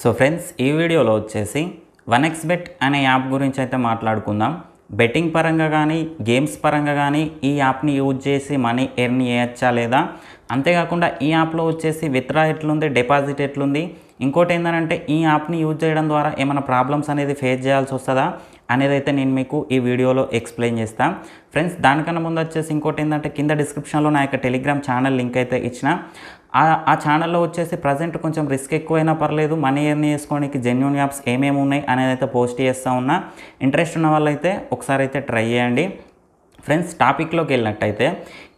so friends ఈ వీడియోలో వచ్చేసి వన్ ఎక్స్ బెట్ అనే యాప్ గురించి అయితే మాట్లాడుకుందాం బెట్టింగ్ పరంగా కానీ గేమ్స్ పరంగా కానీ ఈ యాప్ని యూజ్ చేసి మనీ ఎర్న్ చేయొచ్చా లేదా అంతేకాకుండా ఈ యాప్లో వచ్చేసి విత్డ్రా ఎట్లుంది డిపాజిట్ ఎట్లుంది ఇంకోటి ఏంటంటే ఈ యాప్ని యూజ్ చేయడం ద్వారా ఏమైనా ప్రాబ్లమ్స్ అనేది ఫేస్ చేయాల్సి వస్తుందా అనేది అయితే నేను మీకు ఈ వీడియోలో ఎక్స్ప్లెయిన్ చేస్తాను ఫ్రెండ్స్ దానికన్నా ముందు వచ్చేసి ఇంకోటి ఏంటంటే కింద డిస్క్రిప్షన్లో నా యొక్క టెలిగ్రామ్ ఛానల్ లింక్ అయితే ఇచ్చిన ఆ ఛానల్లో వచ్చేసి ప్రజెంట్ కొంచెం రిస్క్ ఎక్కువైనా పర్లేదు మనీ ఎర్న్ చేసుకోవడానికి జెన్యున్ యాప్స్ ఏమేమి ఉన్నాయి అనేది అయితే పోస్ట్ చేస్తూ ఉన్నా ఇంట్రెస్ట్ ఉన్న వాళ్ళైతే ఒకసారి అయితే ట్రై చేయండి ఫ్రెండ్స్ టాపిక్లోకి వెళ్ళినట్టయితే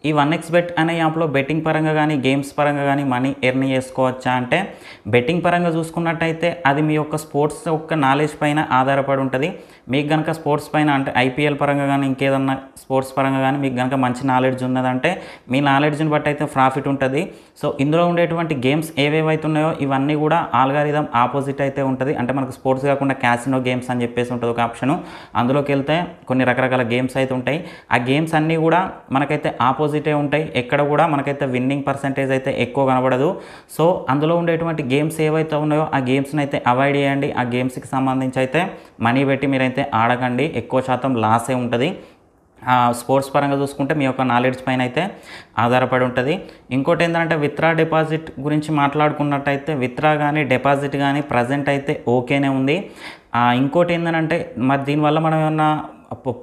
ఈ వన్ ఎక్స్ బెట్ అనే యాప్లో బెట్టింగ్ పరంగా కానీ గేమ్స్ పరంగా కానీ మనీ ఎర్న్ చేసుకోవచ్చా అంటే బెట్టింగ్ పరంగా చూసుకున్నట్టయితే అది మీ యొక్క స్పోర్ట్స్ యొక్క నాలెడ్జ్ పైన ఆధారపడి ఉంటుంది మీకు కనుక స్పోర్ట్స్ పైన అంటే ఐపీఎల్ పరంగా కానీ ఇంకేదన్నా స్పోర్ట్స్ పరంగా కానీ మీకు కనుక మంచి నాలెడ్జ్ ఉన్నదంటే మీ నాలెడ్జ్ని బట్టి అయితే ప్రాఫిట్ ఉంటుంది సో ఇందులో ఉండేటువంటి గేమ్స్ ఏవేవైతే ఉన్నాయో ఇవన్నీ కూడా ఆల్గారిథం ఆపోజిట్ అయితే ఉంటుంది అంటే మనకు స్పోర్ట్స్ కాకుండా క్యాసినో గేమ్స్ అని చెప్పేసి ఉంటుంది ఒక ఆప్షను అందులోకి వెళ్తే కొన్ని రకరకాల గేమ్స్ అయితే ఉంటాయి ఆ గేమ్స్ అన్నీ కూడా మనకైతే ఆపోజిట్ ఆపోజిటే ఉంటాయి ఎక్కడ కూడా మనకైతే విన్నింగ్ పర్సంటేజ్ అయితే ఎక్కువ కనబడదు సో అందులో ఉండేటువంటి గేమ్స్ ఏవైతే ఉన్నాయో ఆ గేమ్స్ని అయితే అవాయిడ్ చేయండి ఆ గేమ్స్కి సంబంధించి అయితే మనీ పెట్టి మీరైతే ఆడకండి ఎక్కువ శాతం లాసే ఉంటుంది స్పోర్ట్స్ పరంగా చూసుకుంటే మీ యొక్క నాలెడ్జ్ పైన అయితే ఆధారపడి ఉంటుంది ఇంకోటి ఏంటంటే విత్రా డిపాజిట్ గురించి మాట్లాడుకున్నట్టయితే విత్రా కానీ డిపాజిట్ కానీ ప్రజెంట్ అయితే ఓకేనే ఉంది ఇంకోటి ఏంటంటే మరి దీనివల్ల మనం ఏమన్నా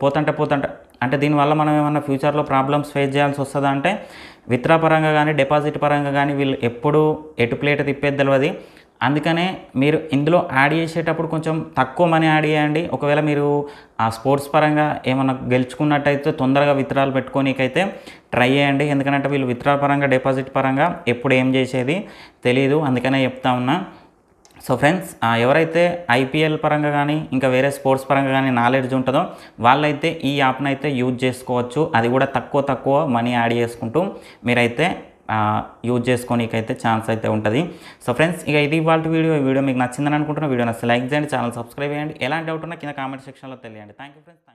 పోతంటే పోతంటే అంటే దీనివల్ల మనం ఏమన్నా ఫ్యూచర్లో ప్రాబ్లమ్స్ ఫేస్ చేయాల్సి వస్తుందా అంటే విత్రా పరంగా కానీ డిపాజిట్ పరంగా కానీ వీళ్ళు ఎప్పుడు ఎటు ప్లేట్ తిప్పేది తెలియదు అందుకనే మీరు ఇందులో యాడ్ చేసేటప్పుడు కొంచెం తక్కువ మనీ యాడ్ చేయండి ఒకవేళ మీరు ఆ స్పోర్ట్స్ పరంగా ఏమైనా గెలుచుకున్నట్టయితే తొందరగా విత్రాలు పెట్టుకోనికైతే ట్రై చేయండి ఎందుకంటే వీళ్ళు విత్రాల పరంగా డిపాజిట్ పరంగా ఎప్పుడు ఏం చేసేది తెలియదు అందుకనే చెప్తా ఉన్నా సో ఫ్రెండ్స్ ఎవరైతే ఐపీఎల్ పరంగా కానీ ఇంకా వేరే స్పోర్ట్స్ పరంగా కానీ నాలెడ్జ్ ఉంటుందో వాళ్ళైతే ఈ యాప్ను అయితే యూజ్ చేసుకోవచ్చు అది కూడా తక్కువ తక్కువ మనీ యాడ్ చేసుకుంటూ మీరైతే యూజ్ చేసుకోనికైతే ఛాన్స్ అయితే ఉంటుంది సో ఫ్రెండ్స్ ఇక ఇది వాళ్ళ వీడియో వీడియో మీకు నచ్చిందని అనుకుంటున్న వీడియో నచ్చి లైక్ చేయండి ఛానల్ సబ్స్క్రైబ్ చేయండి ఎలాంటి డౌట్ ఉన్నా కింద కామెంట్ సెక్షన్లో తెలియండి థ్యాంక్ యూ ఫ్రెండ్స్